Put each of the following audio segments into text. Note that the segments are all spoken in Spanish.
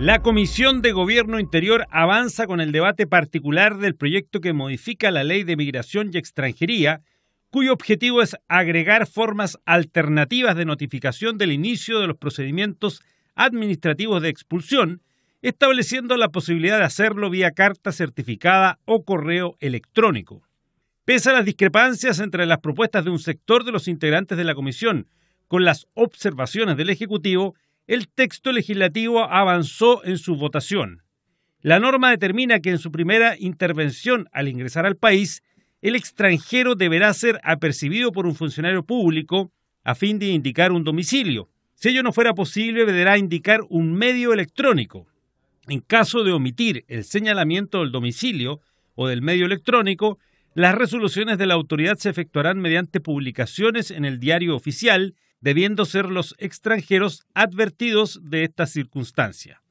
La Comisión de Gobierno Interior avanza con el debate particular del proyecto que modifica la ley de migración y extranjería, cuyo objetivo es agregar formas alternativas de notificación del inicio de los procedimientos administrativos de expulsión, estableciendo la posibilidad de hacerlo vía carta certificada o correo electrónico. Pese a las discrepancias entre las propuestas de un sector de los integrantes de la Comisión con las observaciones del Ejecutivo, el texto legislativo avanzó en su votación. La norma determina que en su primera intervención al ingresar al país, el extranjero deberá ser apercibido por un funcionario público a fin de indicar un domicilio. Si ello no fuera posible, deberá indicar un medio electrónico. En caso de omitir el señalamiento del domicilio o del medio electrónico, las resoluciones de la autoridad se efectuarán mediante publicaciones en el diario oficial debiendo ser los extranjeros advertidos de esta circunstancia.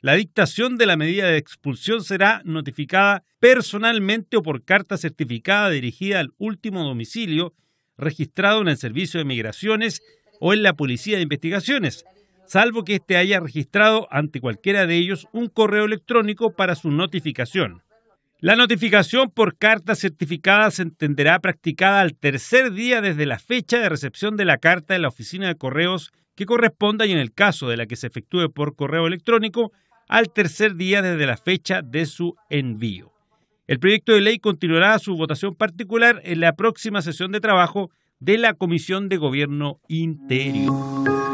La dictación de la medida de expulsión será notificada personalmente o por carta certificada dirigida al último domicilio registrado en el Servicio de Migraciones o en la Policía de Investigaciones, salvo que éste haya registrado ante cualquiera de ellos un correo electrónico para su notificación. La notificación por carta certificada se entenderá practicada al tercer día desde la fecha de recepción de la carta en la oficina de correos que corresponda y en el caso de la que se efectúe por correo electrónico, al tercer día desde la fecha de su envío. El proyecto de ley continuará su votación particular en la próxima sesión de trabajo de la Comisión de Gobierno Interior.